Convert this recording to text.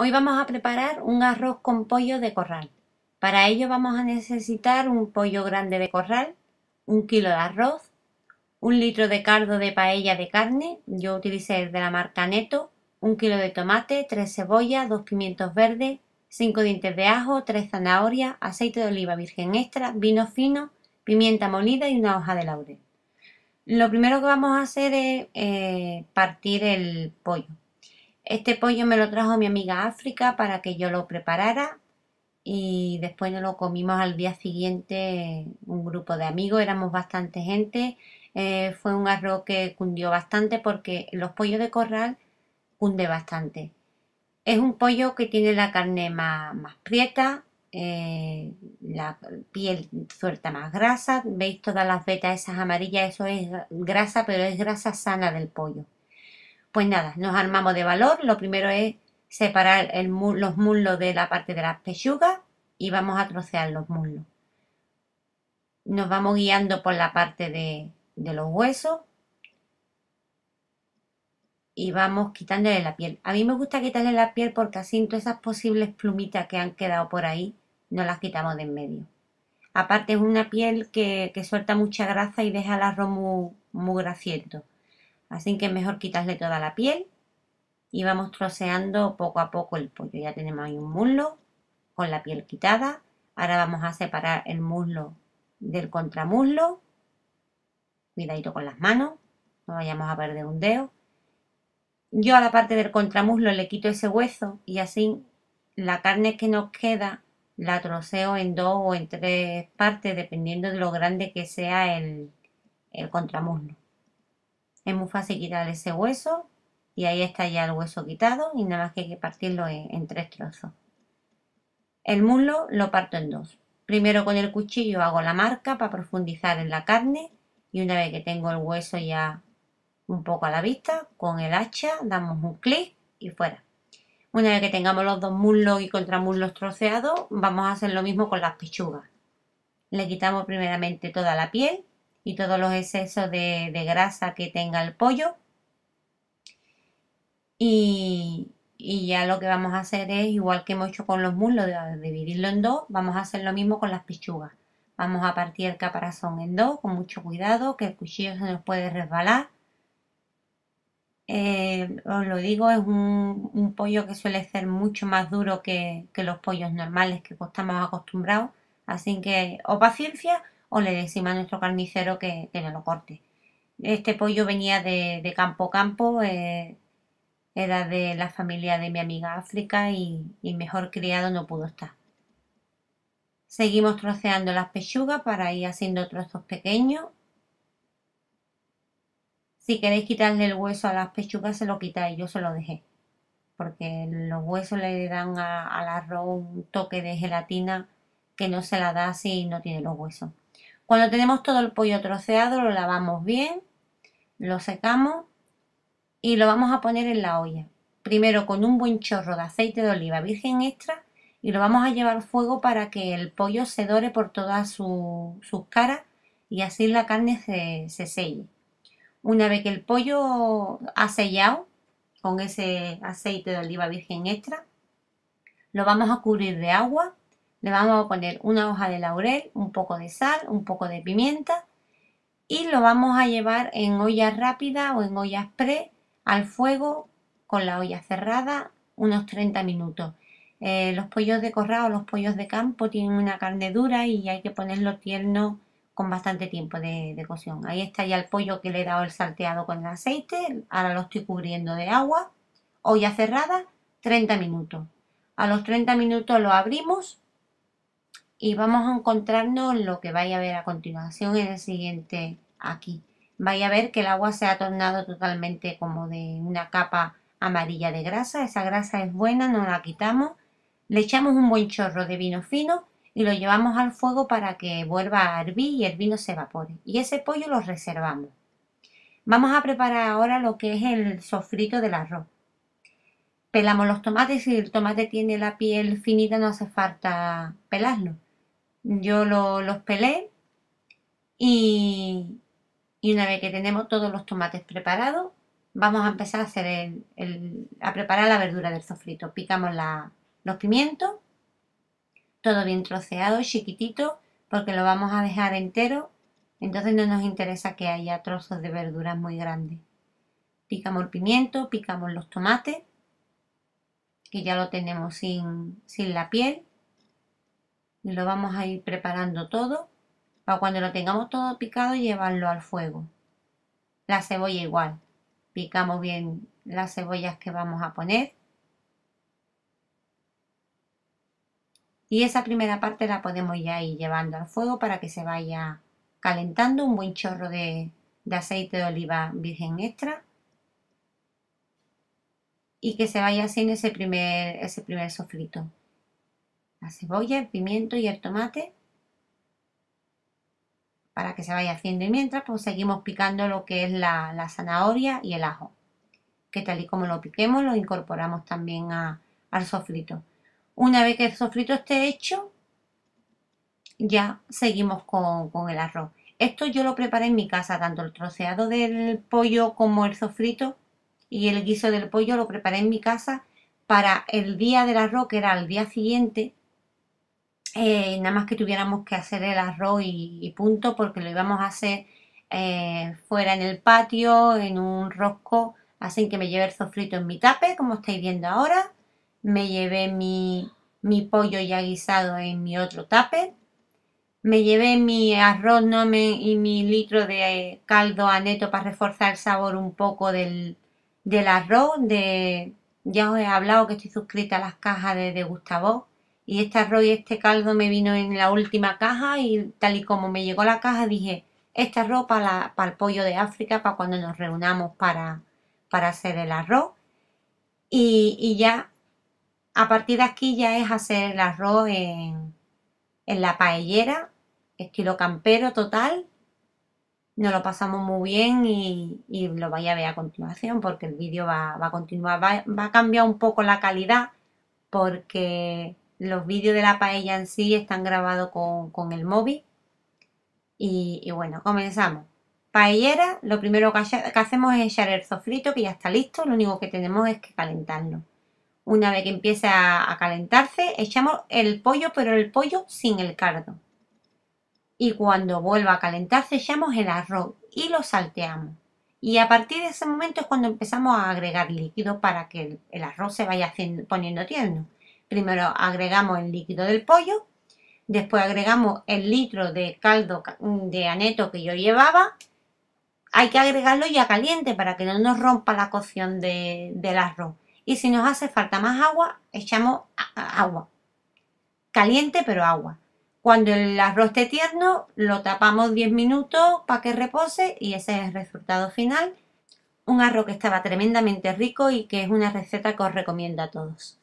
Hoy vamos a preparar un arroz con pollo de corral. Para ello vamos a necesitar un pollo grande de corral, un kilo de arroz, un litro de caldo de paella de carne, yo utilicé el de la marca Neto, un kilo de tomate, tres cebollas, dos pimientos verdes, cinco dientes de ajo, tres zanahorias, aceite de oliva virgen extra, vino fino, pimienta molida y una hoja de laurel. Lo primero que vamos a hacer es eh, partir el pollo. Este pollo me lo trajo mi amiga África para que yo lo preparara y después nos lo comimos al día siguiente un grupo de amigos, éramos bastante gente. Eh, fue un arroz que cundió bastante porque los pollos de corral cunden bastante. Es un pollo que tiene la carne más, más prieta, eh, la piel suelta más grasa. Veis todas las vetas esas amarillas, eso es grasa, pero es grasa sana del pollo. Pues nada, nos armamos de valor. Lo primero es separar los muslos de la parte de las pechugas y vamos a trocear los muslos. Nos vamos guiando por la parte de, los huesos y vamos quitándole la piel. A mí me gusta quitarle la piel porque así todas esas posibles plumitas que han quedado por ahí no las quitamos de en medio. Aparte es una piel que, suelta mucha grasa y deja el arroz muy, muy Así que mejor quitarle toda la piel y vamos troceando poco a poco el pollo. Ya tenemos ahí un muslo con la piel quitada. Ahora vamos a separar el muslo del contramuslo. Cuidadito con las manos, no vayamos a perder un dedo. Yo a la parte del contramuslo le quito ese hueso y así la carne que nos queda la troceo en dos o en tres partes dependiendo de lo grande que sea el, el contramuslo. Es muy fácil quitar ese hueso y ahí está ya el hueso quitado y nada más que hay que partirlo en, tres trozos. El muslo lo parto en dos. Primero con el cuchillo hago la marca para profundizar en la carne y una vez que tengo el hueso ya un poco a la vista, con el hacha damos un clic y fuera. Una vez que tengamos los dos muslos y contramuslos troceados, vamos a hacer lo mismo con las pichugas. Le quitamos primeramente toda la piel y todos los excesos de, grasa que tenga el pollo. Y, ya lo que vamos a hacer es, igual que hemos hecho con los muslos, de, dividirlo en dos, vamos a hacer lo mismo con las pichugas. Vamos a partir el caparazón en dos con mucho cuidado, que el cuchillo se nos puede resbalar. Eh, os lo digo, es un, pollo que suele ser mucho más duro que, que los pollos normales que estamos acostumbrados. Así que, o paciencia o le decimos a nuestro carnicero que, que lo corte. Este pollo venía de, campo a campo, eh, era de la familia de mi amiga África y, mejor criado no pudo estar. Seguimos troceando las pechugas para ir haciendo trozos pequeños si queréis quitarle el hueso a las pechugas, se lo quitáis. Yo se lo dejé. Porque los huesos le dan al arroz un toque de gelatina que no se la da si no tiene los huesos. Cuando tenemos todo el pollo troceado lo lavamos bien, lo secamos y lo vamos a poner en la olla. Primero con un buen chorro de aceite de oliva virgen extra y lo vamos a llevar al fuego para que el pollo se dore por todas sus caras y así la carne se selle. Una vez que el pollo ha sellado con ese aceite de oliva virgen extra, lo vamos a cubrir de agua le vamos a poner una hoja de laurel, un poco de sal, un poco de pimienta y lo vamos a llevar en olla rápida o en olla pre al fuego con la olla cerrada unos 30 minutos. Eh, los pollos de corral o los pollos de campo tienen una carne dura y hay que ponerlo tierno con bastante tiempo de, cocción. Ahí está ya el pollo que le he dado el salteado con el aceite. Ahora lo estoy cubriendo de agua. Olla cerrada, 30 minutos. A los 30 minutos lo abrimos y vamos a encontrarnos lo que vais a ver a continuación en el siguiente aquí. vaya a ver que el agua se ha tornado totalmente como de una capa amarilla de grasa. Esa grasa es buena, no la quitamos. Le echamos un buen chorro de vino fino y lo llevamos al fuego para que vuelva a hervir y el vino se evapore. Y ese pollo lo reservamos. Vamos a preparar ahora lo que es el sofrito del arroz. Pelamos los tomates, si el tomate tiene la piel finita no hace falta pelarlo yo los pelé y, una vez que tenemos todos los tomates preparados, vamos a empezar a hacer a preparar la verdura del sofrito. Picamos los pimientos, todo bien troceado, chiquitito, porque lo vamos a dejar entero, entonces no nos interesa que haya trozos de verduras muy grandes. Picamos el pimiento, picamos los tomates, que ya lo tenemos sin, sin la piel, lo vamos a ir preparando todo para cuando lo tengamos todo picado llevarlo al fuego. La cebolla igual, picamos bien las cebollas que vamos a poner y esa primera parte la podemos ya ir llevando al fuego para que se vaya calentando un buen chorro de, aceite de oliva virgen extra y que se vaya haciendo ese primer, ese primer sofrito la cebolla, el pimiento y el tomate para que se vaya haciendo y mientras pues seguimos picando lo que es la, zanahoria y el ajo que tal y como lo piquemos lo incorporamos también al sofrito una vez que el sofrito esté hecho ya seguimos con, con el arroz esto yo lo preparé en mi casa tanto el troceado del pollo como el sofrito y el guiso del pollo lo preparé en mi casa para el día del arroz que era el día siguiente eh, nada más que tuviéramos que hacer el arroz y, punto, porque lo íbamos a hacer eh, fuera en el patio, en un rosco, así que me llevé el sofrito en mi tape, como estáis viendo ahora, me llevé mi, pollo ya guisado en mi otro tape, me llevé mi arroz me y mi litro de caldo aneto para reforzar el sabor un poco del, del arroz, de, ya os he hablado que estoy suscrita a las cajas de Gustavo y este arroz y este caldo me vino en la última caja y tal y como me llegó la caja dije, este arroz para, el pollo de África, para cuando nos reunamos para, para hacer el arroz. Y, ya, a partir de aquí ya es hacer el arroz en, la paellera, estilo campero total. Nos lo pasamos muy bien y, lo vais a ver a continuación porque el vídeo va, a continuar, va, va a cambiar un poco la calidad porque los vídeos de la paella en sí están grabados con, el móvil. Y, bueno, comenzamos. Paellera, lo primero que, hacemos es echar el sofrito que ya está listo, lo único que tenemos es que calentarlo. Una vez que empiece a, calentarse, echamos el pollo, pero el pollo sin el cardo. Y cuando vuelva a calentarse, echamos el arroz y lo salteamos. Y a partir de ese momento es cuando empezamos a agregar líquido para que el, arroz se vaya poniendo tierno primero agregamos el líquido del pollo, después agregamos el litro de caldo de aneto que yo llevaba. Hay que agregarlo ya caliente para que no nos rompa la cocción del arroz. Y si nos hace falta más agua, echamos agua. Caliente pero agua. Cuando el arroz esté tierno, lo tapamos 10 minutos para que repose y ese es el resultado final. Un arroz que estaba tremendamente rico y que es una receta que os recomiendo a todos.